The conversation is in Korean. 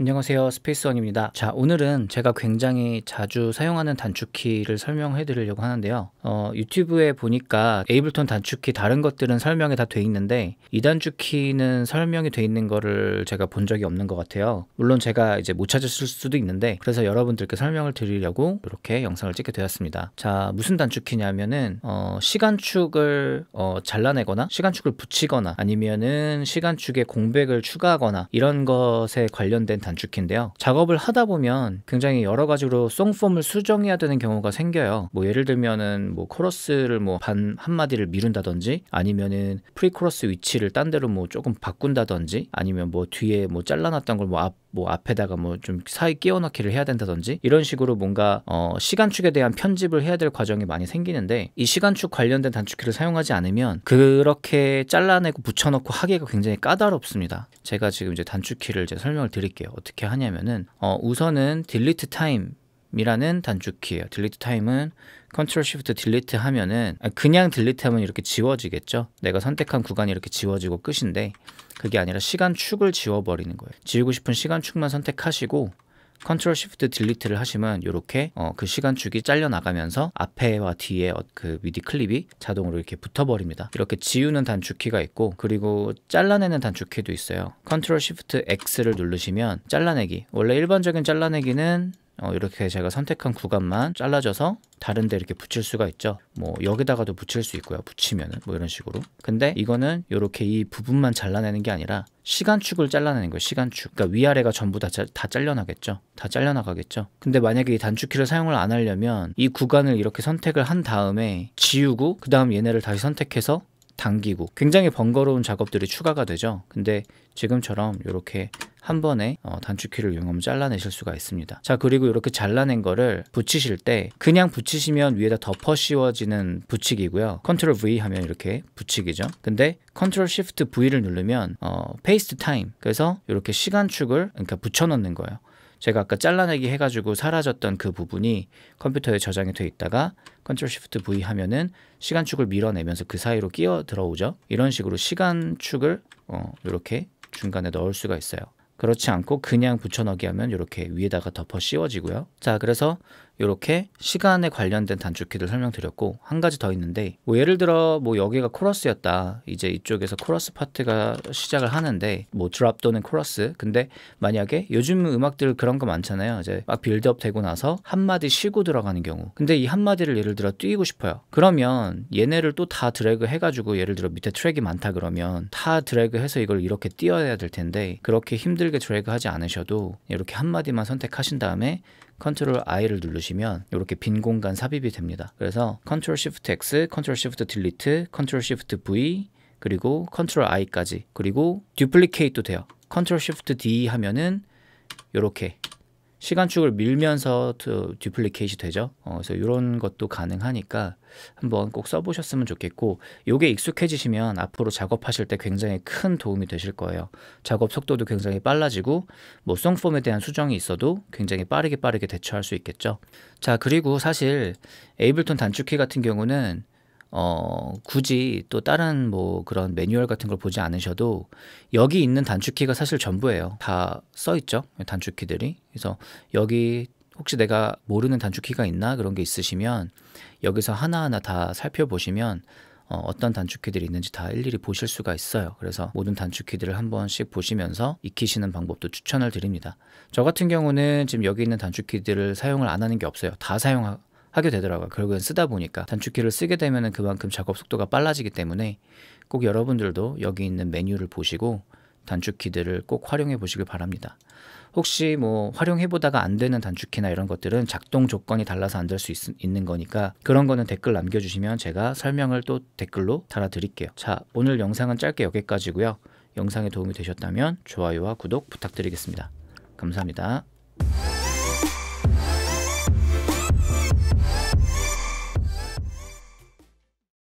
안녕하세요 스페이스원입니다 자 오늘은 제가 굉장히 자주 사용하는 단축키를 설명해 드리려고 하는데요 어, 유튜브에 보니까 에이블톤 단축키 다른 것들은 설명이 다 돼 있는데 이 단축키는 설명이 돼 있는 거를 제가 본 적이 없는 것 같아요 물론 제가 이제 못 찾았을 수도 있는데 그래서 여러분들께 설명을 드리려고 이렇게 영상을 찍게 되었습니다 자 무슨 단축키냐면은 어, 시간축을 어, 잘라내거나 시간축을 붙이거나 아니면은 시간축에 공백을 추가하거나 이런 것에 관련된 단축키인데요. 작업을 하다 보면 굉장히 여러 가지로 송폼을 수정해야 되는 경우가 생겨요. 뭐 예를 들면은 뭐 코러스를 뭐 반 한마디를 미룬다든지 아니면은 프리코러스 위치를 딴 데로 뭐 조금 바꾼다든지 아니면 뭐 뒤에 뭐 잘라놨던 걸뭐앞 뭐 앞에다가 뭐 좀 사이 끼워넣기를 해야 된다든지 이런 식으로 뭔가 어 시간축에 대한 편집을 해야 될 과정이 많이 생기는데 이 시간축 관련된 단축키를 사용하지 않으면 그렇게 잘라내고 붙여넣고 하기가 굉장히 까다롭습니다. 제가 지금 이제 단축키를 이제 설명을 드릴게요. 어떻게 하냐면은 어 우선은 delete time 이라는 단축키예요. delete time은 컨트롤 쉬프트 딜리트 하면은 아, 그냥 딜리트 하면 이렇게 지워지겠죠. 내가 선택한 구간이 이렇게 지워지고 끝인데 그게 아니라 시간축을 지워버리는 거예요. 지우고 싶은 시간축만 선택하시고 컨트롤 시프트 딜리트를 하시면 이렇게 어, 그 시간축이 잘려 나가면서 앞에와 뒤에 어, 그 미디 클립이 자동으로 이렇게 붙어버립니다. 이렇게 지우는 단축키가 있고 그리고 잘라내는 단축키도 있어요. 컨트롤 시프트 X를 누르시면 잘라내기 원래 일반적인 잘라내기는 어, 이렇게 제가 선택한 구간만 잘라져서 다른데 이렇게 붙일 수가 있죠 뭐 여기다가도 붙일 수 있고요 붙이면은 뭐 이런 식으로 근데 이거는 이렇게 이 부분만 잘라내는 게 아니라 시간축을 잘라내는 거예요 시간축 그러니까 위아래가 전부 다, 자, 다 잘려나겠죠 다 잘려나가겠죠 근데 만약에 이 단축키를 사용을 안 하려면 이 구간을 이렇게 선택을 한 다음에 지우고 그 다음 얘네를 다시 선택해서 당기고 굉장히 번거로운 작업들이 추가가 되죠 근데 지금처럼 이렇게 한 번에 어, 단축키를 이용하면 잘라내실 수가 있습니다 자 그리고 이렇게 잘라낸 거를 붙이실 때 그냥 붙이시면 위에다 덮어 씌워지는 붙이기고요 컨트롤 V 하면 이렇게 붙이기죠 근데 컨트롤 쉬프트 V를 누르면 어, 페이스트 타임 그래서 이렇게 시간축을 그러니까 붙여넣는 거예요 제가 아까 잘라내기 해가지고 사라졌던 그 부분이 컴퓨터에 저장이 돼 있다가 컨트롤 쉬프트 V 하면은 시간축을 밀어내면서 그 사이로 끼어 들어오죠 이런 식으로 시간축을 어, 이렇게 중간에 넣을 수가 있어요 그렇지 않고 그냥 붙여넣기 하면 이렇게 위에다가 덮어 씌워지고요. 자, 그래서 이렇게 시간에 관련된 단축키를 설명드렸고 한 가지 더 있는데 뭐 예를 들어 뭐 여기가 코러스였다 이제 이쪽에서 코러스 파트가 시작을 하는데 뭐 드랍 또는 코러스 근데 만약에 요즘 음악들 그런 거 많잖아요 이제 막 빌드업 되고 나서 한마디 쉬고 들어가는 경우 근데 이 한마디를 예를 들어 뛰고 싶어요 그러면 얘네를 또 다 드래그 해가지고 예를 들어 밑에 트랙이 많다 그러면 다 드래그 해서 이걸 이렇게 뛰어야될 텐데 그렇게 힘들게 드래그 하지 않으셔도 이렇게 한마디만 선택하신 다음에 컨트롤 I를 누르시면 이렇게 빈 공간 삽입이 됩니다. 그래서 컨트롤 s h i X, 컨트롤 Shift d 컨트롤 s h i V 그리고 컨트롤 I까지 그리고 듀플리케이트도 돼요. 컨트롤 s h i D 하면은 이렇게 시간축을 밀면서 듀플리케이시 되죠. 어, 그래서 이런 것도 가능하니까 한번 꼭 써보셨으면 좋겠고 이게 익숙해지시면 앞으로 작업하실 때 굉장히 큰 도움이 되실 거예요. 작업 속도도 굉장히 빨라지고 뭐 송폼에 대한 수정이 있어도 굉장히 빠르게 빠르게 대처할 수 있겠죠. 자 그리고 사실 에이블톤 단축키 같은 경우는 어, 굳이 또 다른 뭐 그런 매뉴얼 같은 걸 보지 않으셔도 여기 있는 단축키가 사실 전부예요. 다 써 있죠. 단축키들이. 그래서 여기 혹시 내가 모르는 단축키가 있나 그런 게 있으시면 여기서 하나하나 다 살펴보시면 어, 어떤 단축키들이 있는지 다 일일이 보실 수가 있어요. 그래서 모든 단축키들을 한 번씩 보시면서 익히시는 방법도 추천을 드립니다. 저 같은 경우는 지금 여기 있는 단축키들을 사용을 안 하는 게 없어요. 다 사용 하고 하게 되더라고요. 결국엔 쓰다 보니까 단축키를 쓰게 되면 그만큼 작업 속도가 빨라지기 때문에 꼭 여러분들도 여기 있는 메뉴를 보시고 단축키들을 꼭 활용해 보시길 바랍니다. 혹시 뭐 활용해 보다가 안 되는 단축키나 이런 것들은 작동 조건이 달라서 안 될 수 있는 거니까 그런 거는 댓글 남겨주시면 제가 설명을 또 댓글로 달아드릴게요. 자 오늘 영상은 짧게 여기까지고요. 영상에 도움이 되셨다면 좋아요와 구독 부탁드리겠습니다. 감사합니다.